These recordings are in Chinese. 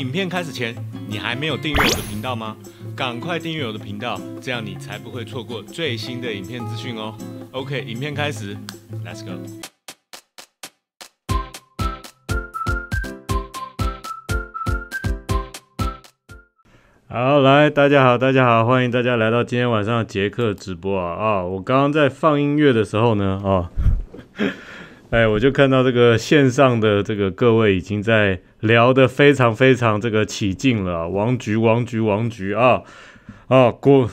影片开始前，你还没有订阅我的频道吗？赶快订阅我的频道，这样你才不会错过最新的影片资讯哦。OK，影片开始，Let's go。好，来，大家好，大家好，欢迎大家来到今天晚上杰克直播啊啊！我刚刚在放音乐的时候呢啊。哎，我就看到这个线上的这个各位已经在聊得非常非常这个起劲了，王菊，王菊，王菊啊啊，果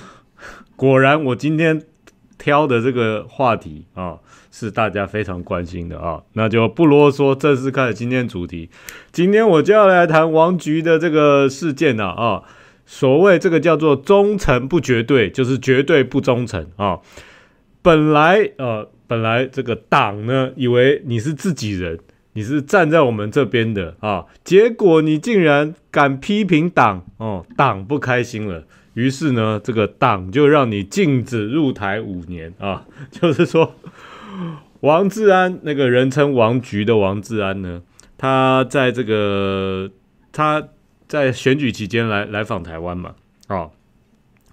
果然我今天挑的这个话题啊是大家非常关心的啊，那就不啰嗦，正式开始今天主题，今天我就要来谈王菊的这个事件了啊，所谓这个叫做忠诚不绝对，就是绝对不忠诚啊，本来呃。本来这个党呢，以为你是自己人，你是站在我们这边的啊，结果你竟然敢批评党哦，党不开心了，于是呢，这个党就让你禁止入台五年啊，就是说，王志安那个人称王菊的王志安呢，他在这个他在选举期间来来访台湾嘛啊。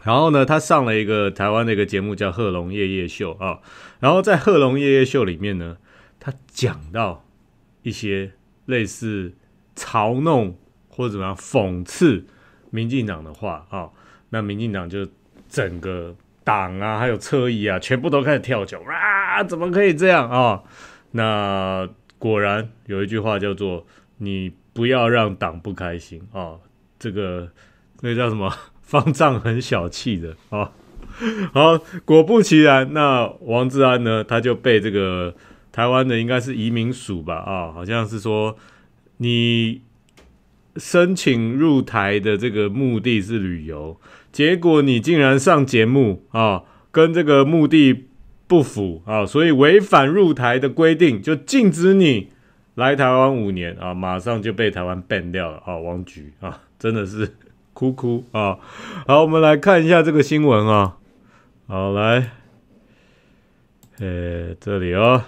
然后呢，他上了一个台湾的一个节目，叫《贺龙夜夜秀》啊。然后在《贺龙夜夜秀》里面呢，他讲到一些类似嘲弄或者怎么样讽刺民进党的话啊。那民进党就整个党啊，还有车宜啊，全部都开始跳脚，啊，怎么可以这样啊？那果然有一句话叫做“你不要让党不开心啊”。这个那个叫什么？方丈很小气的啊，好，果不其然，那王志安呢，他就被这个台湾的应该是移民署吧啊，好像是说你申请入台的这个目的是旅游，结果你竟然上节目啊，跟这个目的不符啊，所以违反入台的规定，就禁止你来台湾五年啊，马上就被台湾 ban 掉了啊，王局啊，真的是。哭哭啊！好，我们来看一下这个新闻啊。好，来，诶，这里哦。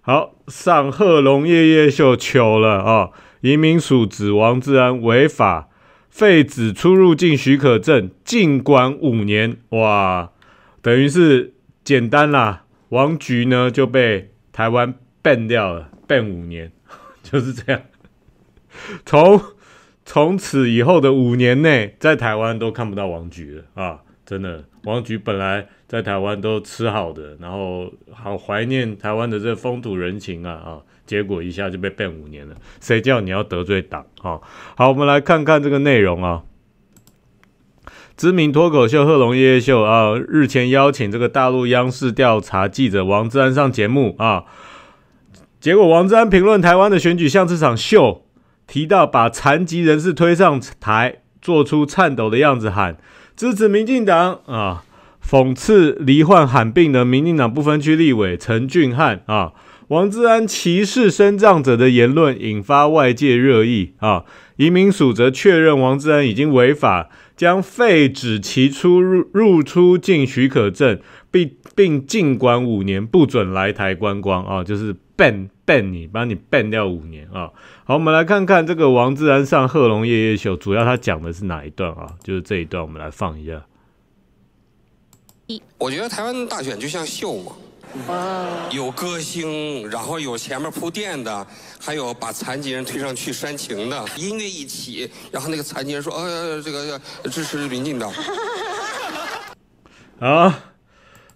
好，上贺龙夜夜秀糗了啊！移民署指王志安违法废止出入境许可证，禁管五年。哇，等于是简单啦。王局呢就被台湾 ban 掉了，ban 五年，就是这样。从从此以后的五年内，在台湾都看不到王菊了啊！真的，王菊本来在台湾都吃好的，然后好怀念台湾的这风土人情啊啊！结果一下就被 ban 五年了，谁叫你要得罪党啊？好，我们来看看这个内容啊。知名脱口秀《贺龙夜夜秀》啊，日前邀请这个大陆央视调查记者王志安上节目啊，结果王志安评论台湾的选举像这场秀。提到把残疾人士推上台，做出颤抖的样子喊支持民进党啊，讽刺罹患罕病的民进党不分区立委陈俊汉啊，王志安歧视身障者的言论引发外界热议啊。移民署则确认王志安已经违法，将废止其出入入出境许可证，并并禁管五年，不准来台观光啊，就是。ban ban 你把你 ban 掉五年啊！好，我们来看看这个王自然上贺龙夜夜秀，主要他讲的是哪一段啊？就是这一段，我们来放一下。我觉得台湾大选就像秀嘛，有歌星，然后有前面铺垫的，还有把残疾人推上去煽情的，音乐一起，然后那个残疾人说：“呃，这个支持民进党。”啊，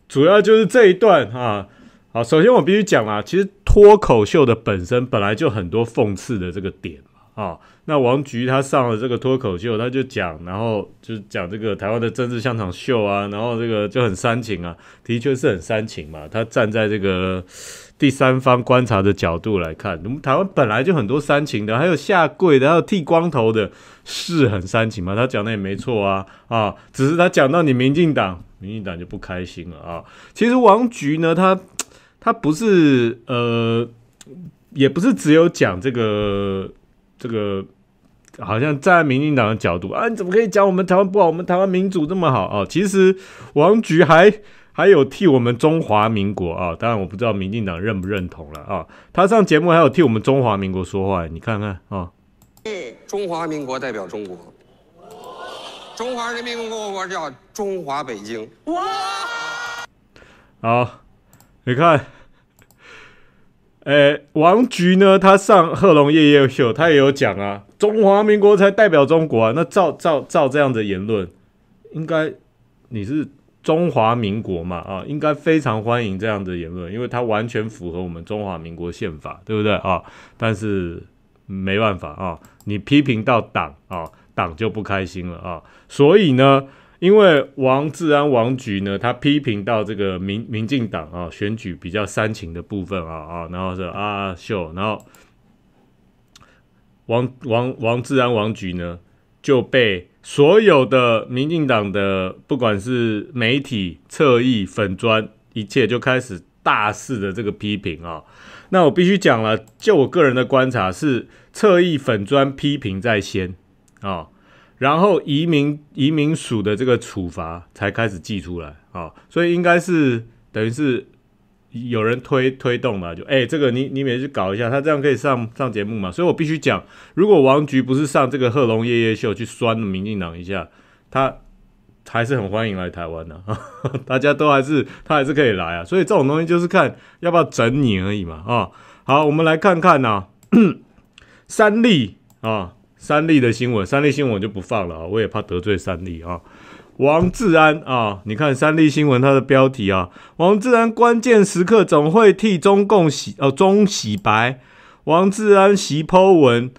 主要就是这一段啊。好，首先我必须讲啊，其实脱口秀的本身本来就很多讽刺的这个点啊。那王菊他上了这个脱口秀，他就讲，然后就是讲这个台湾的政治象场秀啊，然后这个就很煽情啊，的确是很煽情嘛。他站在这个第三方观察的角度来看，我们台湾本来就很多煽情的，还有下跪的，还有剃光头的，是很煽情嘛。他讲的也没错啊啊，只是他讲到你民进党，民进党就不开心了啊。其实王菊呢，他。他不是呃，也不是只有讲这个这个，好像站民进党的角度啊，你怎么可以讲我们台湾不好？我们台湾民主这么好啊？其实王菊还还有替我们中华民国啊，当然我不知道民进党认不认同了啊。他上节目还有替我们中华民国说话，你看看啊。中华民国代表中国，中华人民共和国叫中华北京。哇！好，你看。哎，王菊呢？他上《贺龙夜夜秀》，他也有讲啊。中华民国才代表中国啊。那照照照这样的言论，应该你是中华民国嘛？啊，应该非常欢迎这样的言论，因为它完全符合我们中华民国宪法，对不对啊？但是没办法啊，你批评到党啊，党就不开心了啊。所以呢。因为王治安、王菊呢，他批评到这个民民进党啊，选举比较煽情的部分啊啊，然后是啊秀，然后王王王治安、王菊呢，就被所有的民进党的不管是媒体、侧翼、粉砖，一切就开始大肆的这个批评啊。那我必须讲了，就我个人的观察，是侧翼粉砖批评在先啊。然后移民移民署的这个处罚才开始寄出来啊，所以应该是等于是有人推推动嘛，就哎，这个你你每次搞一下，他这样可以上上节目嘛，所以我必须讲，如果王菊不是上这个贺龙夜夜秀去酸民进党一下，他还是很欢迎来台湾的，大家都还是他还是可以来啊，所以这种东西就是看要不要整你而已嘛啊，好，我们来看看呐，三例啊。三立的新闻，三立新闻就不放了，啊，我也怕得罪三立啊。王志安啊，你看三立新闻它的标题啊，王志安关键时刻总会替中共洗哦，中洗白。王志安袭剖文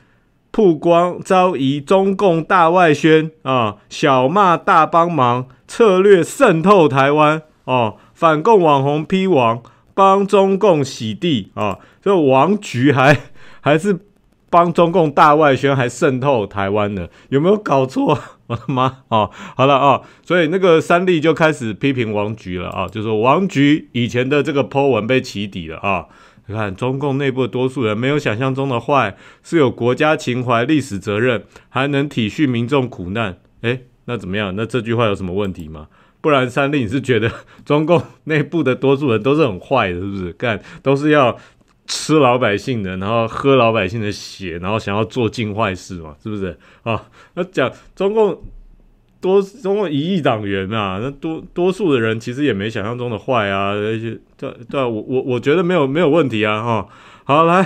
曝光遭疑中共大外宣啊，小骂大帮忙策略渗透台湾哦，反共网红批王帮中共洗地啊，这王局还还是。帮中共大外宣还渗透台湾呢？有没有搞错？我 的妈啊，好了啊，所以那个三立就开始批评王菊了啊，就说王菊以前的这个 Po 文被起底了啊。你看中共内部的多数人没有想象中的坏，是有国家情怀、历史责任，还能体恤民众苦难。诶，那怎么样？那这句话有什么问题吗？不然三立是觉得中共内部的多数人都是很坏的，是不是？干，都是要。吃老百姓的，然后喝老百姓的血，然后想要做尽坏事嘛，是不是啊？那讲中共多中共一亿党员啊，那多多数的人其实也没想象中的坏啊。那些对对啊，我我我觉得没有没有问题啊哈。好来，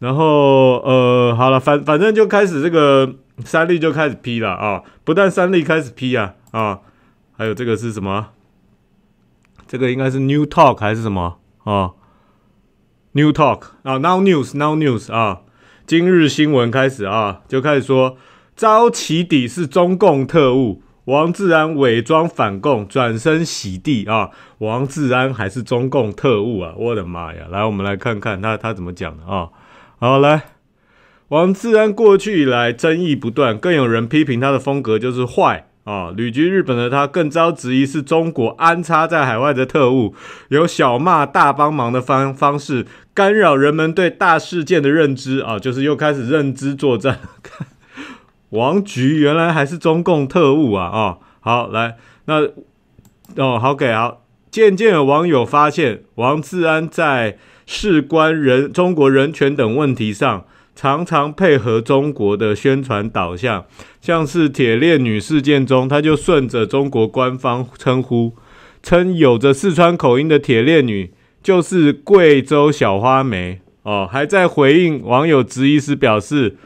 然后呃好了，反反正就开始这个三立就开始批了啊。不但三立开始批啊啊，还有这个是什么？这个应该是 New Talk 还是什么啊？New talk 啊，Now news，Now news 啊，今日新闻开始啊，就开始说，遭起底是中共特务，王志安伪装反共，转身洗地啊，王志安还是中共特务啊，我的妈呀，来我们来看看他他怎么讲的啊，好来，王志安过去以来争议不断，更有人批评他的风格就是坏。啊！旅居日本的他更遭质疑是中国安插在海外的特务，有小骂大帮忙的方方式干扰人们对大事件的认知啊，就是又开始认知作战。王菊原来还是中共特务啊！啊，好来，那哦，好给好。渐渐有网友发现，王志安在事关人、中国人权等问题上。常常配合中国的宣传导向，像是铁链女事件中，他就顺着中国官方称呼，称有着四川口音的铁链女就是贵州小花梅哦。还在回应网友质疑时表示，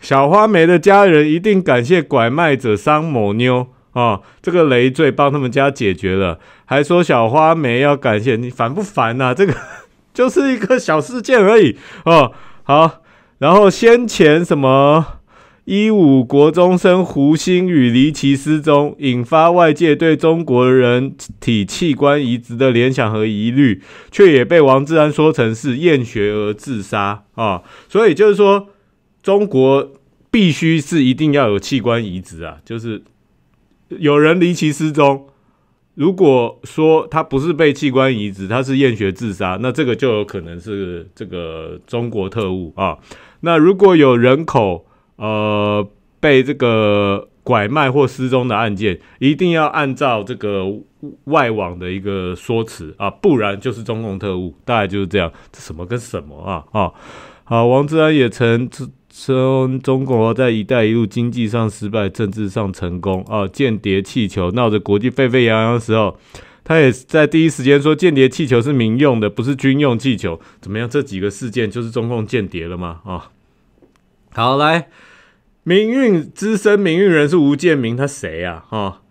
小花梅的家人一定感谢拐卖者桑某妞哦，这个累赘帮他们家解决了，还说小花梅要感谢你，烦不烦呐？这个 就是一个小事件而已哦。好。然后先前什么一五国中生胡星宇离奇失踪，引发外界对中国人体器官移植的联想和疑虑，却也被王志安说成是厌学而自杀啊！所以就是说，中国必须是一定要有器官移植啊！就是有人离奇失踪。如果说他不是被器官移植，他是厌学自杀，那这个就有可能是这个中国特务啊。那如果有人口呃被这个拐卖或失踪的案件，一定要按照这个外网的一个说辞啊，不然就是中共特务，大概就是这样，什么跟什么啊啊！好，王志安也曾。说中国在“一带一路”经济上失败，政治上成功啊！间谍气球闹得国际沸沸扬扬的时候，他也在第一时间说间谍气球是民用的，不是军用气球。怎么样？这几个事件就是中共间谍了吗？啊！好，来，民运资深民运人是吴建民，他谁呀？哈！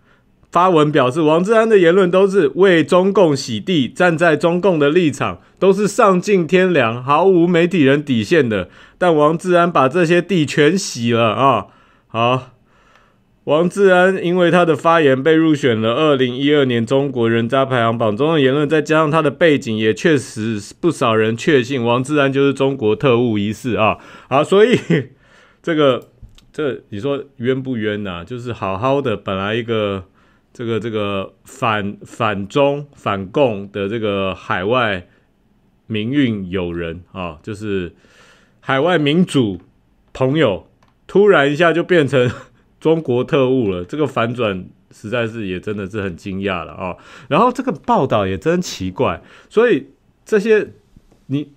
发文表示，王志安的言论都是为中共洗地，站在中共的立场，都是丧尽天良，毫无媒体人底线的。但王志安把这些地全洗了啊！好，王志安因为他的发言被入选了二零一二年中国人渣排行榜中的言论，再加上他的背景，也确实不少人确信王志安就是中国特务一事啊！好，所以这个这你说冤不冤呐？就是好好的本来一个。这个这个反反中反共的这个海外民运友人啊，就是海外民主朋友，突然一下就变成中国特务了，这个反转实在是也真的是很惊讶了啊！然后这个报道也真奇怪，所以这些你，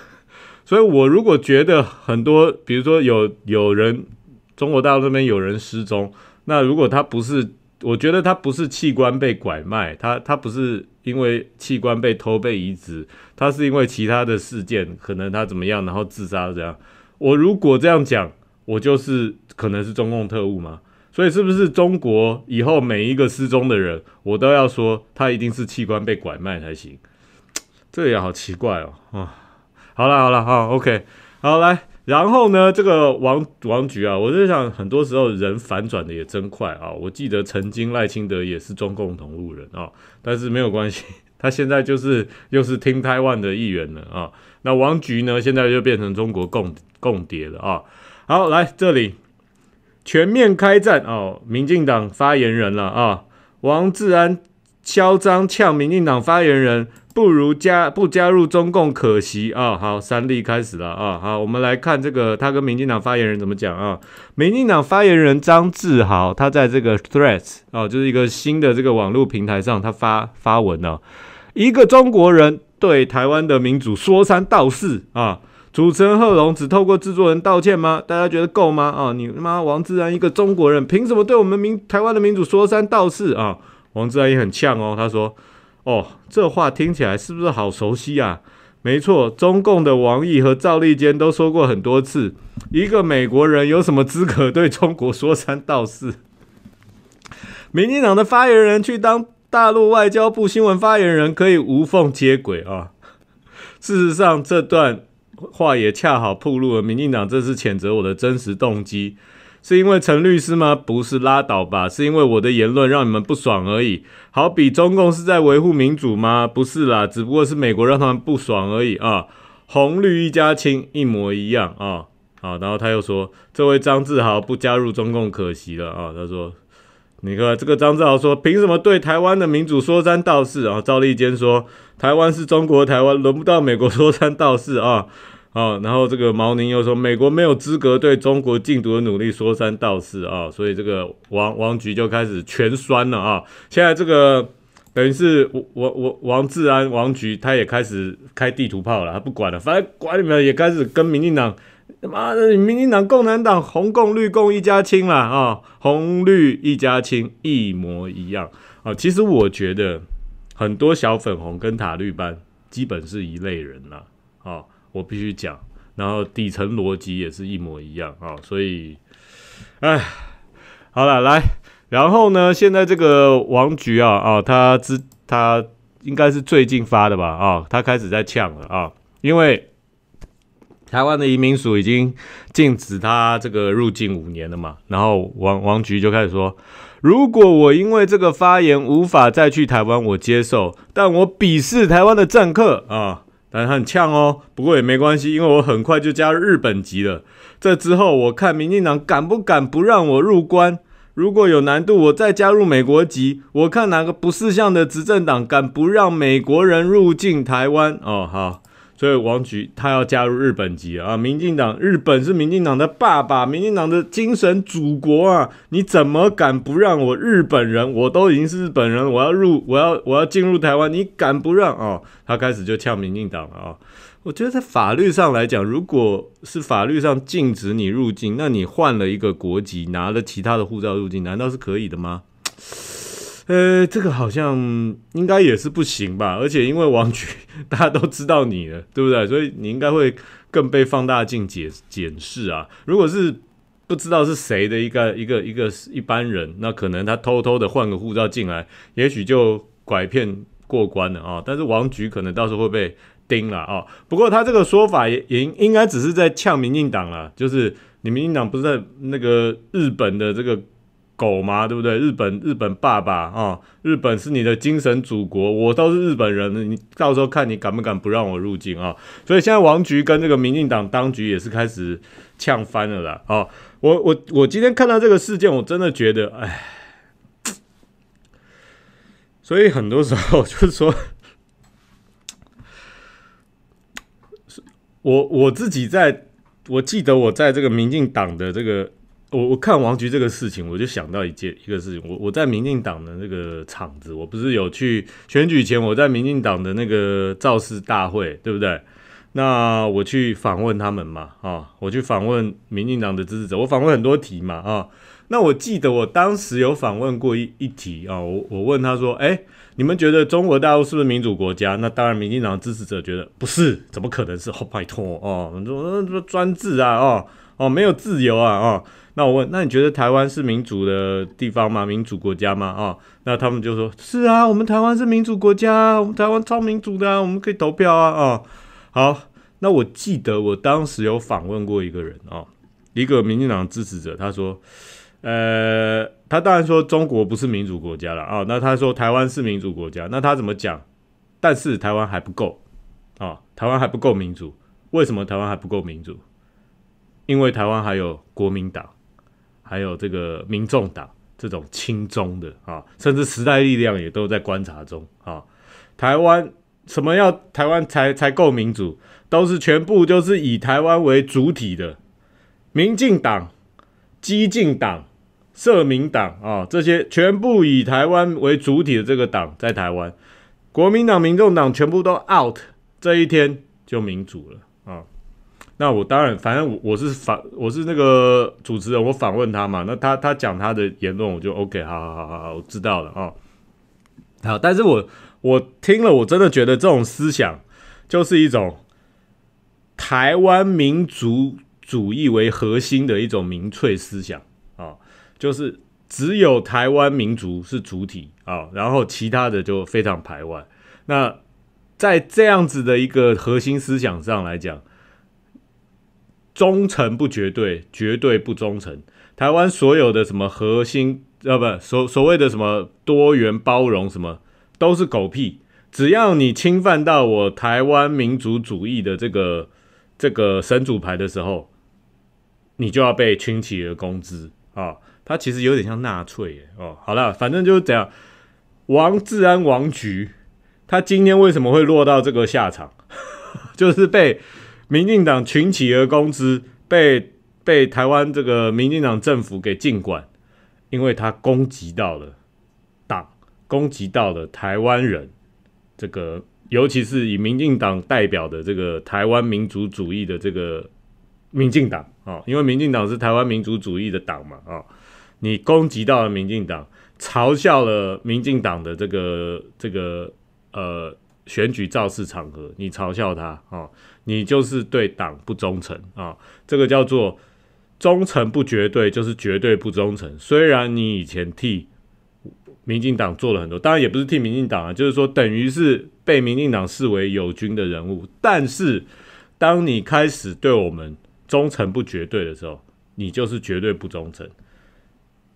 所以我如果觉得很多，比如说有有人中国大陆这边有人失踪，那如果他不是。我觉得他不是器官被拐卖，他他不是因为器官被偷被移植，他是因为其他的事件，可能他怎么样，然后自杀这样。我如果这样讲，我就是可能是中共特务吗？所以是不是中国以后每一个失踪的人，我都要说他一定是器官被拐卖才行？这也好奇怪哦。啊，好了好了好，OK，好来。然后呢，这个王王局啊，我就想，很多时候人反转的也真快啊。我记得曾经赖清德也是中共同路人啊，但是没有关系，他现在就是又是听台湾的议员了啊。那王局呢，现在就变成中国共共谍了啊。好，来这里全面开战哦，民进党发言人了啊，王志安。嚣张呛民进党发言人，不如加不加入中共可惜啊！好，三例开始了啊！好，我们来看这个，他跟民进党发言人怎么讲啊？民进党发言人张志豪，他在这个 t h r e a t s 哦，就是一个新的这个网络平台上，他发发文了。一个中国人对台湾的民主说三道四啊！主持人贺龙只透过制作人道歉吗？大家觉得够吗？啊！你他妈王自然一个中国人凭什么对我们民台湾的民主说三道四啊？王志安也很呛哦，他说：“哦，这话听起来是不是好熟悉啊？没错，中共的王毅和赵立坚都说过很多次，一个美国人有什么资格对中国说三道四？民进党的发言人去当大陆外交部新闻发言人，可以无缝接轨啊！事实上，这段话也恰好暴露了民进党这次谴责我的真实动机。”是因为陈律师吗？不是拉倒吧，是因为我的言论让你们不爽而已。好比中共是在维护民主吗？不是啦，只不过是美国让他们不爽而已啊。红绿一家亲，一模一样啊。好，然后他又说，这位张志豪不加入中共可惜了啊。他说，你看这个张志豪说，凭什么对台湾的民主说三道四啊？赵立坚说，台湾是中国台湾，轮不到美国说三道四啊。啊，然后这个毛宁又说，美国没有资格对中国禁毒的努力说三道四啊，所以这个王王局就开始全酸了啊。现在这个等于是王王王治安王局，他也开始开地图炮了，他不管了，反正管你们也开始跟民进党，妈的，民进党、共产党、红共绿共一家亲了啊，红绿一家亲，一模一样啊。其实我觉得很多小粉红跟塔绿班基本是一类人了啊。我必须讲，然后底层逻辑也是一模一样啊，所以，哎，好了，来，然后呢，现在这个王菊啊啊，他之他应该是最近发的吧啊，他开始在呛了啊，因为台湾的移民署已经禁止他这个入境五年了嘛，然后王王菊就开始说，如果我因为这个发言无法再去台湾，我接受，但我鄙视台湾的政客啊。但很呛哦，不过也没关系，因为我很快就加入日本籍了。这之后，我看民进党敢不敢不让我入关？如果有难度，我再加入美国籍。我看哪个不识相的执政党敢不让美国人入境台湾？哦，好。所以王菊他要加入日本籍啊！民进党日本是民进党的爸爸，民进党的精神祖国啊！你怎么敢不让我日本人？我都已经是日本人我要入，我要我要进入台湾，你敢不让啊？他开始就呛民进党了啊！我觉得在法律上来讲，如果是法律上禁止你入境，那你换了一个国籍，拿了其他的护照入境，难道是可以的吗？呃，这个好像应该也是不行吧，而且因为王局大家都知道你了，对不对？所以你应该会更被放大镜检检视啊。如果是不知道是谁的一个一个一个一般人，那可能他偷偷的换个护照进来，也许就拐骗过关了啊。但是王局可能到时候会被盯了啊。不过他这个说法也也应该只是在呛民进党了，就是你民进党不是在那个日本的这个。狗嘛，对不对？日本，日本爸爸啊，日本是你的精神祖国。我都是日本人，你到时候看你敢不敢不让我入境啊？所以现在王局跟这个民进党当局也是开始呛翻了啦。哦，我我我今天看到这个事件，我真的觉得，哎，所以很多时候就是说，我我自己在，我记得我在这个民进党的这个。我我看王菊这个事情，我就想到一件一个事情。我我在民进党的那个场子，我不是有去选举前，我在民进党的那个造势大会，对不对？那我去访问他们嘛，啊，我去访问民进党的支持者，我访问很多题嘛，啊，那我记得我当时有访问过一一题啊，我我问他说，哎，你们觉得中国大陆是不是民主国家？那当然，民进党支持者觉得不是，怎么可能是？哦，拜托哦，专制啊啊！哦，没有自由啊！哦，那我问，那你觉得台湾是民主的地方吗？民主国家吗？啊，那他们就说，是啊，我们台湾是民主国家，我们台湾超民主的，我们可以投票啊！啊，好，那我记得我当时有访问过一个人啊，一个民进党支持者，他说，呃，他当然说中国不是民主国家了啊，那他说台湾是民主国家，那他怎么讲？但是台湾还不够啊，台湾还不够民主，为什么台湾还不够民主？因为台湾还有国民党，还有这个民众党这种亲中的啊，甚至时代力量也都在观察中啊。台湾什么要台湾才才够民主，都是全部就是以台湾为主体的，民进党、激进党、社民党啊这些全部以台湾为主体的这个党，在台湾，国民党、民众党全部都 out，这一天就民主了啊。那我当然，反正我我是访我是那个主持人，我访问他嘛。那他他讲他的言论，我就 O K，好好好好好，我知道了啊。好，但是我我听了，我真的觉得这种思想就是一种台湾民族主义为核心的一种民粹思想啊，就是只有台湾民族是主体啊，然后其他的就非常排外。那在这样子的一个核心思想上来讲。忠诚不绝对，绝对不忠诚。台湾所有的什么核心啊，不所所谓的什么多元包容什么，都是狗屁。只要你侵犯到我台湾民族主义的这个这个神主牌的时候，你就要被群起而攻之啊！他其实有点像纳粹耶哦。好了，反正就是这样。王治安、王局，他今天为什么会落到这个下场？就是被。民进党群起而攻之，被被台湾这个民进党政府给禁管，因为他攻击到了党，攻击到了台湾人，这个尤其是以民进党代表的这个台湾民族主义的这个民进党啊，因为民进党是台湾民族主义的党嘛啊，你攻击到了民进党，嘲笑了民进党的这个这个呃。选举造势场合，你嘲笑他啊，你就是对党不忠诚啊！这个叫做忠诚不绝对，就是绝对不忠诚。虽然你以前替民进党做了很多，当然也不是替民进党啊，就是说等于是被民进党视为友军的人物。但是，当你开始对我们忠诚不绝对的时候，你就是绝对不忠诚。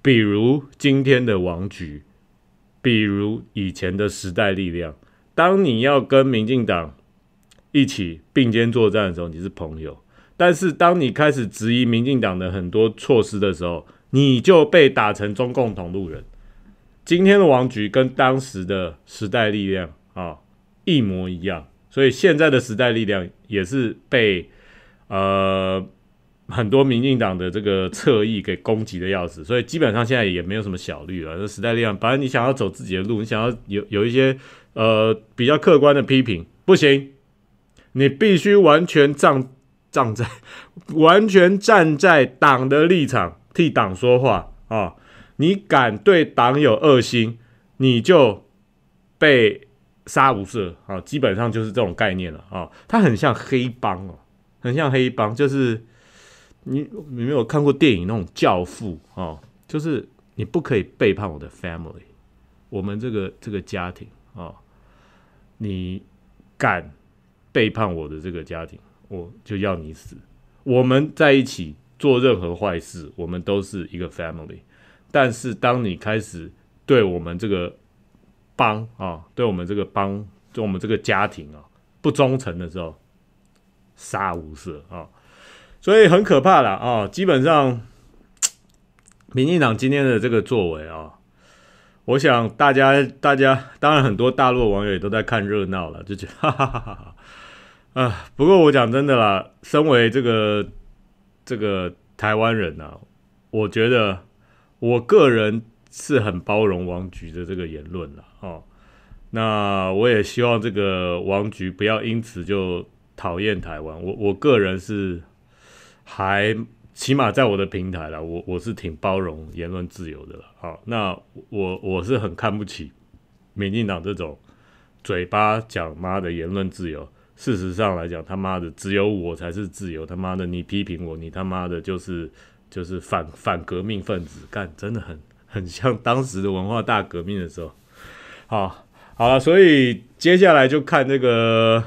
比如今天的王局，比如以前的时代力量。当你要跟民进党一起并肩作战的时候，你是朋友；但是当你开始质疑民进党的很多措施的时候，你就被打成中共同路人。今天的王局跟当时的时代力量啊一模一样，所以现在的时代力量也是被呃很多民进党的这个侧翼给攻击的要死，所以基本上现在也没有什么小绿了。时代力量反正你想要走自己的路，你想要有有一些。呃，比较客观的批评不行，你必须完全站站在完全站在党的立场替党说话啊！你敢对党有恶心，你就被杀无赦啊！基本上就是这种概念了啊！它很像黑帮哦，很像黑帮，就是你你没有看过电影那种教父啊，就是你不可以背叛我的 family，我们这个这个家庭啊。你敢背叛我的这个家庭，我就要你死。我们在一起做任何坏事，我们都是一个 family。但是，当你开始对我们这个帮啊，对我们这个帮，对我们这个家庭啊，不忠诚的时候，杀无赦啊！所以很可怕了啊。基本上，民进党今天的这个作为啊。我想大家，大家当然很多大陆网友也都在看热闹了，就觉得 哈哈哈哈啊！不过我讲真的啦，身为这个这个台湾人呐，我觉得我个人是很包容王菊的这个言论的哦。那我也希望这个王菊不要因此就讨厌台湾。我我个人是还。起码在我的平台了，我我是挺包容言论自由的了。好，那我我是很看不起民进党这种嘴巴讲妈的言论自由。事实上来讲，他妈的只有我才是自由。他妈的，你批评我，你他妈的就是就是反反革命分子，干真的很很像当时的文化大革命的时候。好好，所以接下来就看这个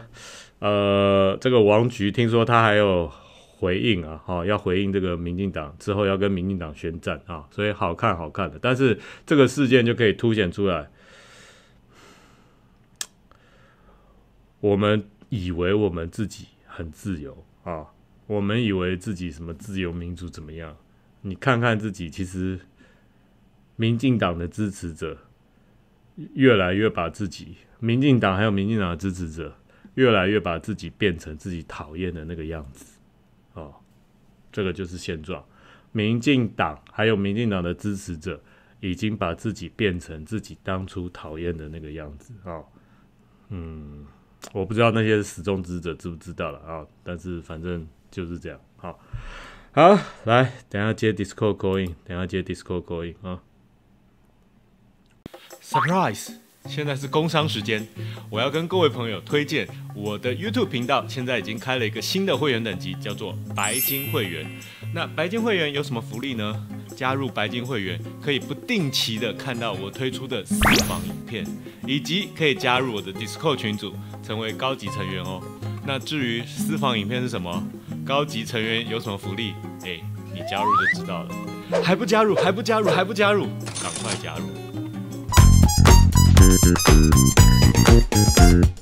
呃，这个王菊，听说他还有。回应啊，好要回应这个民进党之后要跟民进党宣战啊，所以好看好看的。但是这个事件就可以凸显出来，我们以为我们自己很自由啊，我们以为自己什么自由民主怎么样？你看看自己，其实民进党的支持者越来越把自己，民进党还有民进党的支持者越来越把自己变成自己讨厌的那个样子。哦，这个就是现状。民进党还有民进党的支持者，已经把自己变成自己当初讨厌的那个样子啊。嗯，我不知道那些死忠支持知不知道了啊。但是反正就是这样。好好，来，等下接 Discord going，等下接 Discord going 啊。Surprise。现在是工商时间，我要跟各位朋友推荐我的 YouTube 频道，现在已经开了一个新的会员等级，叫做白金会员。那白金会员有什么福利呢？加入白金会员可以不定期的看到我推出的私房影片，以及可以加入我的 Discord 群组，成为高级成员哦。那至于私房影片是什么，高级成员有什么福利，哎，你加入就知道了。还不加入？还不加入？还不加入？赶快加入！Thank you.